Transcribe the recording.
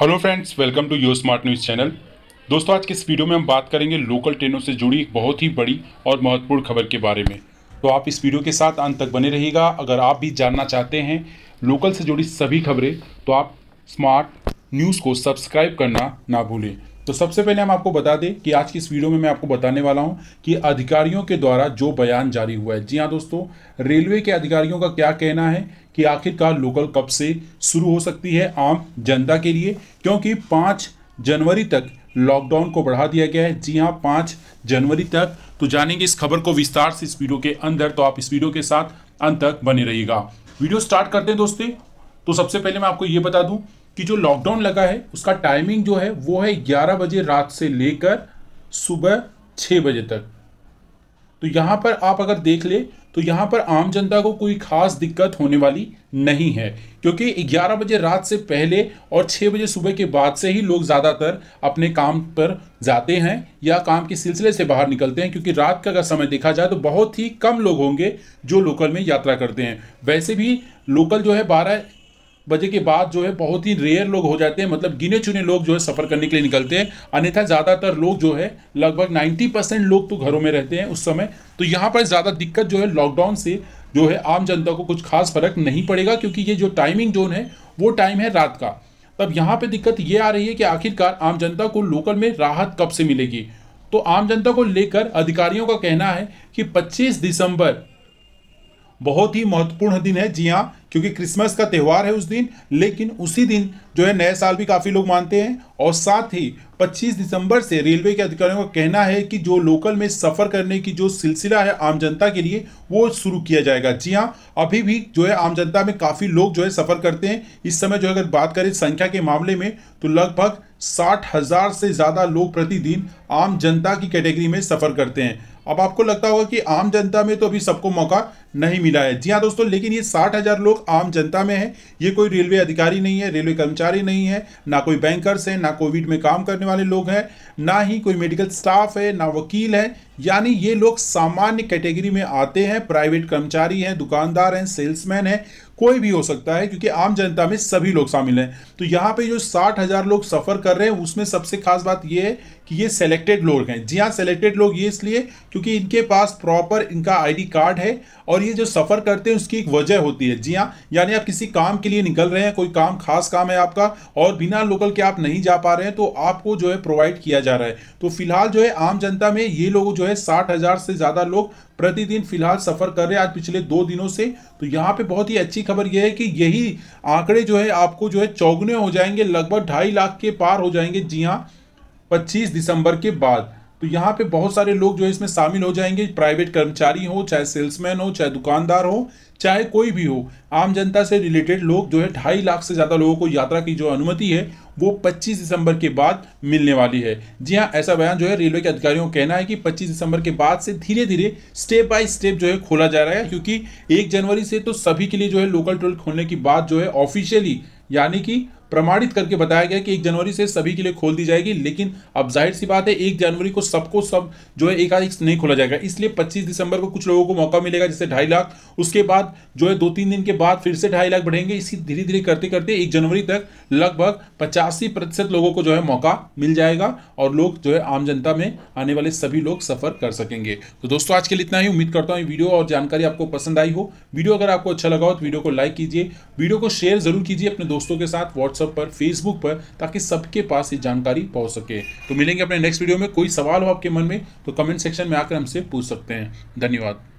hello friends welcome to your smart news channel दोस्तों आज के इस वीडियो में हम बात करेंगे लोकल ट्रेनों से जुड़ी एक बहुत ही बड़ी और महत्वपूर्ण खबर के बारे में तो आप इस वीडियो के साथ अंत तक बने रहिएगा अगर आप भी जानना चाहते हैं लोकल से जुड़ी सभी खबरें तो आप स्मार्ट न्यूज़ को सब्सक्राइब करना ना भूलें तो सबसे पहले हम आपको बता दें कि आज की इस वीडियो में मैं आपको बताने वाला हूं कि अधिकारियों के द्वारा जो बयान जारी हुआ है जी हाँ दोस्तों रेलवे के अधिकारियों का क्या कहना है कि आखिरकार लोकल कब से शुरू हो सकती है आम जनता के लिए क्योंकि पाँच जनवरी तक लॉकडाउन को बढ़ा दिया गया है जी हाँ पाँच जनवरी तक तो जानेंगे इस खबर को विस्तार से इस वीडियो के अंदर तो आप इस वीडियो के साथ अंत तक बने रहिएगा वीडियो स्टार्ट करते हैं दोस्तों तो सबसे पहले मैं आपको ये बता दूं कि जो लॉकडाउन लगा है उसका टाइमिंग जो है वो है 11 बजे रात से लेकर सुबह 6 बजे तक तो यहाँ पर आप अगर देख ले तो यहाँ पर आम जनता को कोई खास दिक्कत होने वाली नहीं है क्योंकि 11 बजे रात से पहले और 6 बजे सुबह के बाद से ही लोग ज़्यादातर अपने काम पर जाते हैं या काम के सिलसिले से बाहर निकलते हैं क्योंकि रात का अगर समय देखा जाए तो बहुत ही कम लोग होंगे जो लोकल में यात्रा करते हैं वैसे भी लोकल जो है बारह बजे के बाद जो है बहुत ही रेयर लोग हो जाते हैं मतलब गिने चुने लोग जो है सफ़र करने के लिए निकलते हैं अन्यथा ज़्यादातर लोग जो है लगभग 90 परसेंट लोग तो घरों में रहते हैं उस समय तो यहाँ पर ज़्यादा दिक्कत जो है लॉकडाउन से जो है आम जनता को कुछ खास फर्क नहीं पड़ेगा क्योंकि ये जो टाइमिंग जोन है वो टाइम है रात का तब यहाँ पे दिक्कत ये आ रही है कि आखिरकार आम जनता को लोकल में राहत कब से मिलेगी तो आम जनता को लेकर अधिकारियों का कहना है कि पच्चीस दिसंबर बहुत ही महत्वपूर्ण दिन है जी हाँ क्योंकि क्रिसमस का त्यौहार है उस दिन लेकिन उसी दिन जो है नए साल भी काफ़ी लोग मानते हैं और साथ ही 25 दिसंबर से रेलवे के अधिकारियों का कहना है कि जो लोकल में सफ़र करने की जो सिलसिला है आम जनता के लिए वो शुरू किया जाएगा जी हाँ अभी भी जो है आम जनता में काफ़ी लोग जो है सफ़र करते हैं इस समय जो है अगर बात करें संख्या के मामले में तो लगभग साठ हज़ार से ज़्यादा लोग प्रतिदिन आम जनता की कैटेगरी में सफ़र करते हैं अब आपको लगता होगा कि आम जनता में तो अभी सबको मौका नहीं मिला है जी हाँ दोस्तों लेकिन ये साठ हज़ार लोग आम जनता में है ये कोई रेलवे अधिकारी नहीं है रेलवे कर्मचारी नहीं है ना कोई बैंकर्स हैं ना कोविड में काम करने वाले लोग हैं ना ही कोई मेडिकल स्टाफ है ना वकील है यानी ये लोग सामान्य कैटेगरी में आते हैं प्राइवेट कर्मचारी हैं दुकानदार हैं सेल्समैन हैं कोई भी हो सकता है क्योंकि आम जनता में सभी लोग शामिल हैं तो यहाँ पे जो साठ हज़ार लोग सफ़र कर रहे हैं उसमें सबसे खास बात ये है कि ये सेलेक्टेड लोग हैं जी हाँ सेलेक्टेड लोग ये इसलिए क्योंकि इनके पास प्रॉपर इनका आईडी कार्ड है और ये जो सफ़र करते हैं उसकी एक वजह होती है जी हाँ यानी आप किसी काम के लिए निकल रहे हैं कोई काम खास काम है आपका और बिना लोकल के आप नहीं जा पा रहे हैं तो आपको जो है प्रोवाइड किया जा रहा है तो फिलहाल जो है आम जनता में ये लोग जो है साठ से ज़्यादा लोग प्रतिदिन फिलहाल सफर कर रहे हैं आज पिछले दो दिनों से तो यहाँ पे बहुत ही अच्छी खबर यह है कि यही आंकड़े जो है आपको जो है चौगुने हो जाएंगे लगभग ढाई लाख के पार हो जाएंगे जी हाँ पच्चीस दिसंबर के बाद तो यहाँ पे बहुत सारे लोग जो है इसमें शामिल हो जाएंगे प्राइवेट कर्मचारी हो चाहे सेल्समैन हो चाहे दुकानदार हो चाहे कोई भी हो आम जनता से रिलेटेड लोग जो है ढाई लाख से ज़्यादा लोगों को यात्रा की जो अनुमति है वो 25 दिसंबर के बाद मिलने वाली है जी हाँ ऐसा बयान जो है रेलवे के अधिकारियों का कहना है कि 25 दिसंबर के बाद से धीरे धीरे स्टेप बाय स्टेप जो है खोला जा रहा है क्योंकि एक जनवरी से तो सभी के लिए जो है लोकल ट्रेन खोलने की बात जो है ऑफिशियली यानी कि प्रमाणित करके बताया गया कि एक जनवरी से सभी के लिए खोल दी जाएगी लेकिन अब जाहिर सी बात है एक जनवरी को सबको सब जो है एकाधिक नहीं खोला जाएगा इसलिए पच्चीस दिसंबर को कुछ लोगों को मौका मिलेगा जैसे ढाई लाख उसके बाद जो है दो तीन दिन के बाद फिर से ढाई लाख बढ़ेंगे इसी धीरे धीरे करते करते एक जनवरी तक लगभग पचासी प्रतिशत लोगों को जो है मौका मिल जाएगा और लोग जो है आम जनता में आने वाले सभी लोग सफर कर सकेंगे तो दोस्तों आज के लिए इतना ही उम्मीद करता हूँ वीडियो और जानकारी आपको पसंद आई हो वीडियो अगर आपको अच्छा लगा हो तो वीडियो को लाइक कीजिए वीडियो को शेयर जरूर कीजिए अपने दोस्तों के साथ व्हाट्सअप व्हाट्सअप पर फेसबुक पर ताकि सबके पास ये जानकारी पहुंच सके तो मिलेंगे अपने नेक्स्ट वीडियो में कोई सवाल हो आपके मन में तो कमेंट सेक्शन में आकर हमसे पूछ सकते हैं धन्यवाद